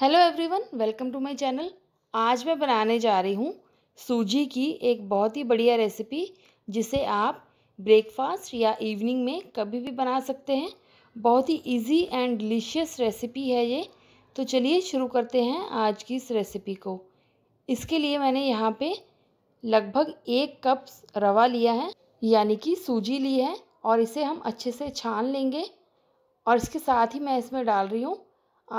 hello everyone welcome to my channel आज मैं बनाने जा रही हूँ सूजी की एक बहुत ही बढ़िया रेसिपी जिसे आप ब्रेकफास्ट या इवनिंग में कभी भी बना सकते हैं बहुत ही इजी एंड डिलीशियस रेसिपी है ये तो चलिए शुरू करते हैं आज की इस रेसिपी को इसके लिए मैंने यहाँ पे लगभग एक कप रवा लिया है यानी कि सूजी ली है और इसे हम अच्छे से छान लेंगे और इसके साथ ही मैं इसमें डाल रही हूँ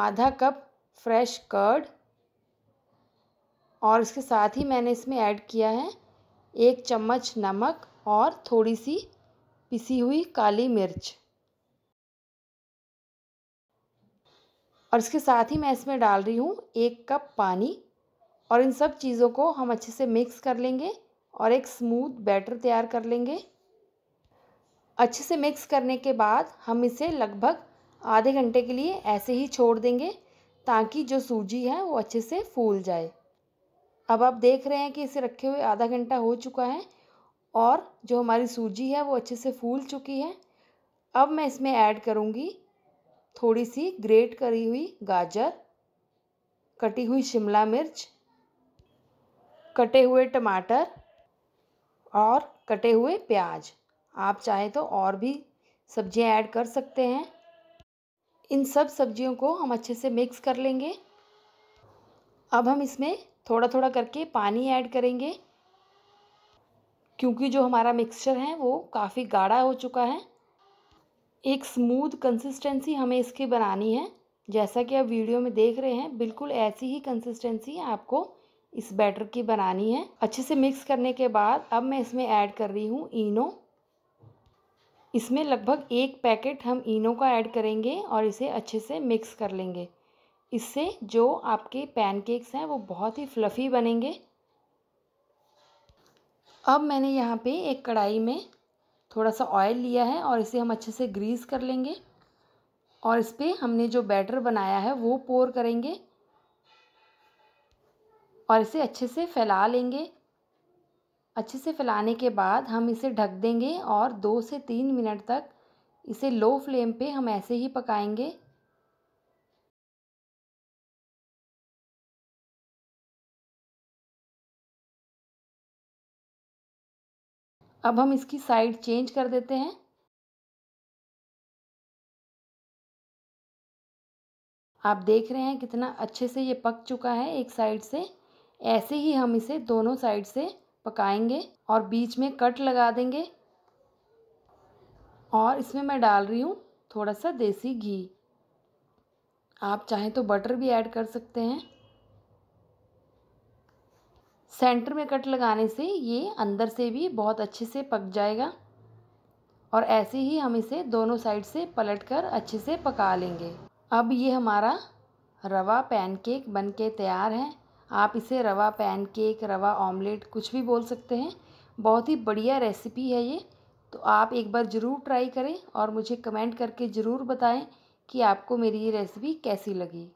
आधा कप फ्रेश कर्ड और इसके साथ ही मैंने इसमें ऐड किया है एक चम्मच नमक और थोड़ी सी पिसी हुई काली मिर्च और इसके साथ ही मैं इसमें डाल रही हूँ एक कप पानी और इन सब चीज़ों को हम अच्छे से मिक्स कर लेंगे और एक स्मूथ बैटर तैयार कर लेंगे अच्छे से मिक्स करने के बाद हम इसे लगभग आधे घंटे के लिए ऐसे ही छोड़ देंगे ताकि जो सूजी है वो अच्छे से फूल जाए अब आप देख रहे हैं कि इसे रखे हुए आधा घंटा हो चुका है और जो हमारी सूजी है वो अच्छे से फूल चुकी है अब मैं इसमें ऐड करूँगी थोड़ी सी ग्रेट करी हुई गाजर कटी हुई शिमला मिर्च कटे हुए टमाटर और कटे हुए प्याज आप चाहें तो और भी सब्जियां ऐड कर सकते हैं इन सब सब्जियों को हम अच्छे से मिक्स कर लेंगे अब हम इसमें थोड़ा थोड़ा करके पानी ऐड करेंगे क्योंकि जो हमारा मिक्सचर है वो काफ़ी गाढ़ा हो चुका है एक स्मूथ कंसिस्टेंसी हमें इसकी बनानी है जैसा कि आप वीडियो में देख रहे हैं बिल्कुल ऐसी ही कंसिस्टेंसी आपको इस बैटर की बनानी है अच्छे से मिक्स करने के बाद अब मैं इसमें ऐड कर रही हूँ इनो इसमें लगभग एक पैकेट हम इनो का ऐड करेंगे और इसे अच्छे से मिक्स कर लेंगे इससे जो आपके पैनकेक्स हैं वो बहुत ही फ्लफ़ी बनेंगे अब मैंने यहाँ पे एक कढ़ाई में थोड़ा सा ऑयल लिया है और इसे हम अच्छे से ग्रीस कर लेंगे और इस पर हमने जो बैटर बनाया है वो पोर करेंगे और इसे अच्छे से फैला लेंगे अच्छे से फैलाने के बाद हम इसे ढक देंगे और दो से तीन मिनट तक इसे लो फ्लेम पे हम ऐसे ही पकाएंगे अब हम इसकी साइड चेंज कर देते हैं आप देख रहे हैं कितना अच्छे से ये पक चुका है एक साइड से ऐसे ही हम इसे दोनों साइड से पकाएंगे और बीच में कट लगा देंगे और इसमें मैं डाल रही हूँ थोड़ा सा देसी घी आप चाहें तो बटर भी ऐड कर सकते हैं सेंटर में कट लगाने से ये अंदर से भी बहुत अच्छे से पक जाएगा और ऐसे ही हम इसे दोनों साइड से पलटकर अच्छे से पका लेंगे अब ये हमारा रवा पैनकेक बनके तैयार है आप इसे रवा पैनकेक रवा ऑमलेट कुछ भी बोल सकते हैं बहुत ही बढ़िया रेसिपी है ये तो आप एक बार ज़रूर ट्राई करें और मुझे कमेंट करके ज़रूर बताएं कि आपको मेरी ये रेसिपी कैसी लगी